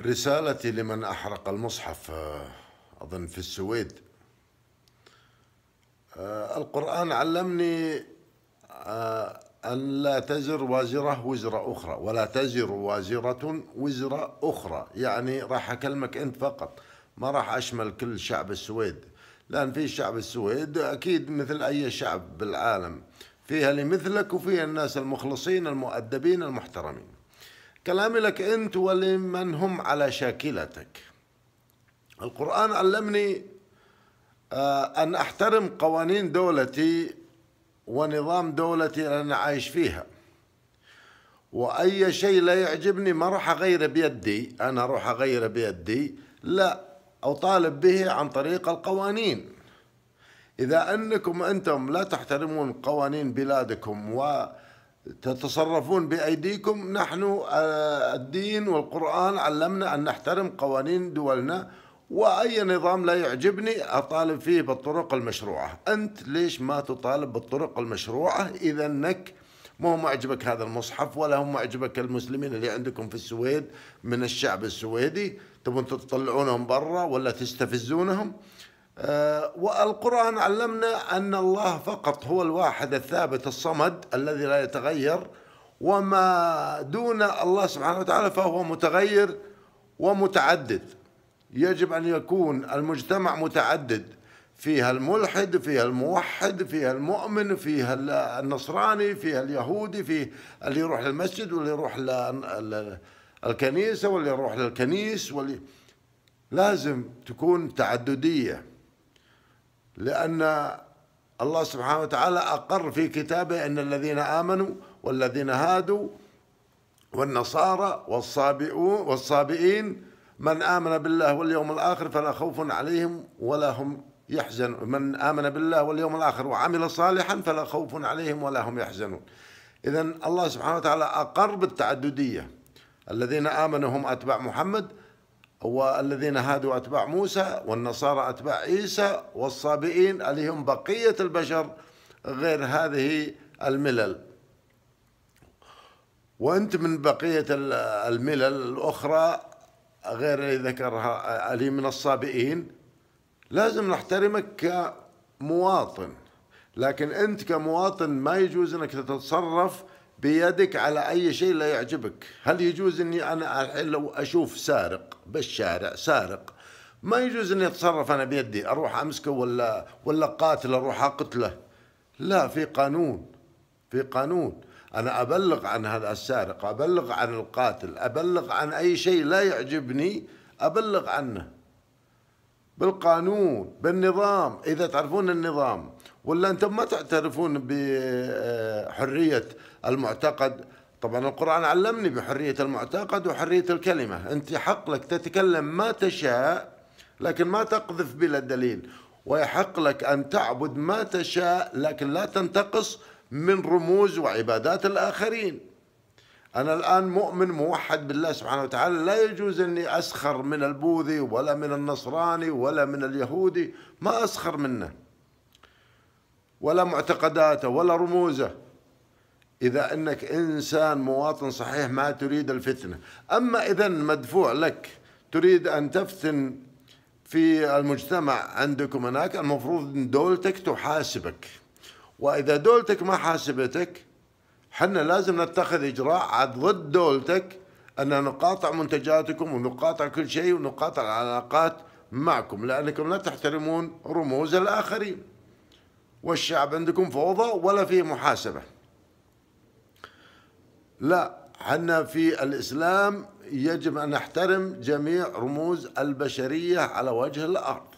رسالتي لمن أحرق المصحف أظن في السويد آه، القرآن علمني آه، أن لا تزر وازرة وزر أخرى ولا تزر وازرة وزر أخرى يعني راح أكلمك أنت فقط ما راح أشمل كل شعب السويد لأن في شعب السويد أكيد مثل أي شعب بالعالم فيها اللي مثلك وفيها الناس المخلصين المؤدبين المحترمين كلامي لك أنت ولمن هم على شاكلتك القرآن علمني آه، أن أحترم قوانين دولتي ونظام دولتي اللي أنا عايش فيها وأي شيء لا يعجبني ما راح أغيره بيدي أنا أروح أغيره بيدي لا أطالب به عن طريق القوانين إذا أنكم أنتم لا تحترمون قوانين بلادكم و تتصرفون بأيديكم نحن آه، الدين والقرآن علمنا أن نحترم قوانين دولنا وأي نظام لا يعجبني أطالب فيه بالطرق المشروعة أنت ليش ما تطالب بالطرق المشروعة إذا أنك مو معجبك هذا المصحف ولا هم معجبك المسلمين اللي عندكم في السويد من الشعب السويدي تبون تطلعونهم برا ولا تستفزونهم آه، والقرآن علمنا أن الله فقط هو الواحد الثابت الصمد الذي لا يتغير وما دون الله سبحانه وتعالى فهو متغير ومتعدد يجب أن يكون المجتمع متعدد فيها الملحد فيها الموحد فيها المؤمن فيها النصراني فيها اليهودي فيه اللي يروح للمسجد واللي يروح للكنيسة واللي يروح للكنيس واللي لازم تكون تعددية لأن الله سبحانه وتعالى أقر في كتابه أن الذين آمنوا والذين هادوا والنصارى والصابئون والصابئين من آمن بالله واليوم الآخر فلا خوف عليهم ولا هم يحزن من آمن بالله واليوم الآخر وعمل صالحا فلا خوف عليهم ولا هم يحزنون إذا الله سبحانه وتعالى أقر بالتعددية الذين آمنوا هم أتباع محمد والذين هادوا أتباع موسى والنصارى أتباع عيسى والصابئين اللي هم بقية البشر غير هذه الملل وأنت من بقية الملل الأخرى غير اللي ذكرها اللي من الصابئين لازم نحترمك كمواطن لكن أنت كمواطن ما يجوز أنك تتصرف بيدك على أي شيء لا يعجبك هل يجوز أني أنا لو أشوف سارق بالشارع سارق ما يجوز أني أتصرف أنا بيدي أروح أمسكه ولا ولا قاتل أروح أقتله لا في قانون في قانون أنا أبلغ عن هذا السارق أبلغ عن القاتل أبلغ عن أي شيء لا يعجبني أبلغ عنه بالقانون بالنظام اذا تعرفون النظام ولا انتم ما تعترفون بحريه آه، المعتقد طبعا القران علمني بحريه المعتقد وحريه الكلمه انت حق لك تتكلم ما تشاء لكن ما تقذف بلا دليل ويحق لك ان تعبد ما تشاء لكن لا تنتقص من رموز وعبادات الاخرين أنا الآن مؤمن موحد بالله سبحانه وتعالى لا يجوز أني أسخر من البوذي ولا من النصراني ولا من اليهودي ما أسخر منه ولا معتقداته ولا رموزه إذا أنك إنسان مواطن صحيح ما تريد الفتنة أما إذا مدفوع لك تريد أن تفتن في المجتمع عندكم هناك المفروض أن دولتك تحاسبك وإذا دولتك ما حاسبتك حنا لازم نتخذ إجراء ضد دولتك أن نقاطع منتجاتكم ونقاطع كل شيء ونقاطع العلاقات معكم لأنكم لا تحترمون رموز الآخرين والشعب عندكم فوضى ولا فيه محاسبة لا حنا في الإسلام يجب أن نحترم جميع رموز البشرية على وجه الأرض